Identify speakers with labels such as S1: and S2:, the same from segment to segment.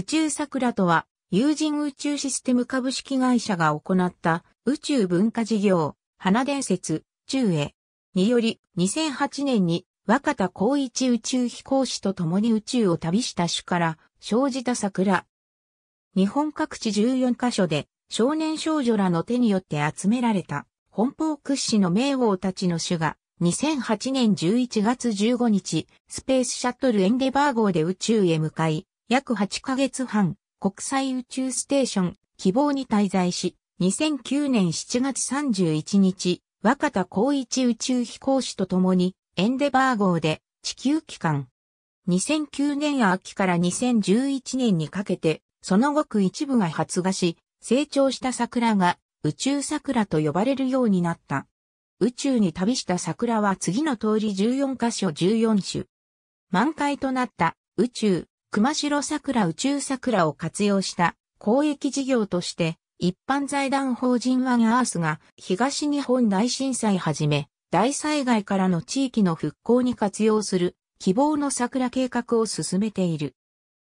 S1: 宇宙桜とは、有人宇宙システム株式会社が行った宇宙文化事業、花伝説、中へ、により、2008年に若田光一宇宙飛行士と共に宇宙を旅した種から生じた桜。日本各地14カ所で少年少女らの手によって集められた本邦屈指の名王たちの種が2008年11月15日スペースシャトルエンデバー号で宇宙へ向かい約8ヶ月半、国際宇宙ステーション、希望に滞在し、2009年7月31日、若田光一宇宙飛行士と共に、エンデバー号で地球機関。2009年秋から2011年にかけて、そのごく一部が発芽し、成長した桜が宇宙桜と呼ばれるようになった。宇宙に旅した桜は次の通り14箇所14種。満開となった宇宙熊代桜宇宙桜を活用した公益事業として、一般財団法人ワンアースが東日本大震災はじめ、大災害からの地域の復興に活用する希望の桜計画を進めている。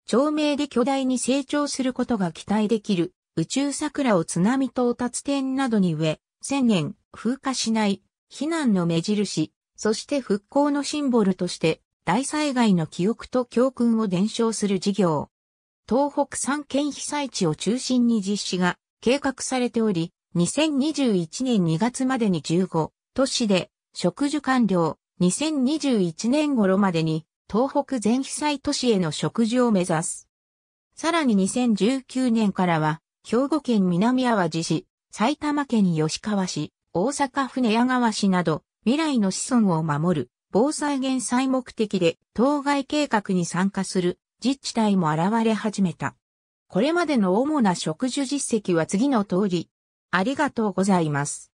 S1: 町名で巨大に成長することが期待できる宇宙桜を津波到達点などに植え、千年風化しない避難の目印、そして復興のシンボルとして大災害の記憶と教訓を伝承する事業。東北三県被災地を中心に実施が計画されており、2021年2月までに15都市で植樹完了、2021年頃までに東北全被災都市への植樹を目指す。さらに2019年からは、兵庫県南淡路市、埼玉県吉川市、大阪船屋川市など、未来の子孫を守る、防災減災目的で当該計画に参加する自治体も現れ始めた。これまでの主な植樹実績は次の通り、ありがとうございます。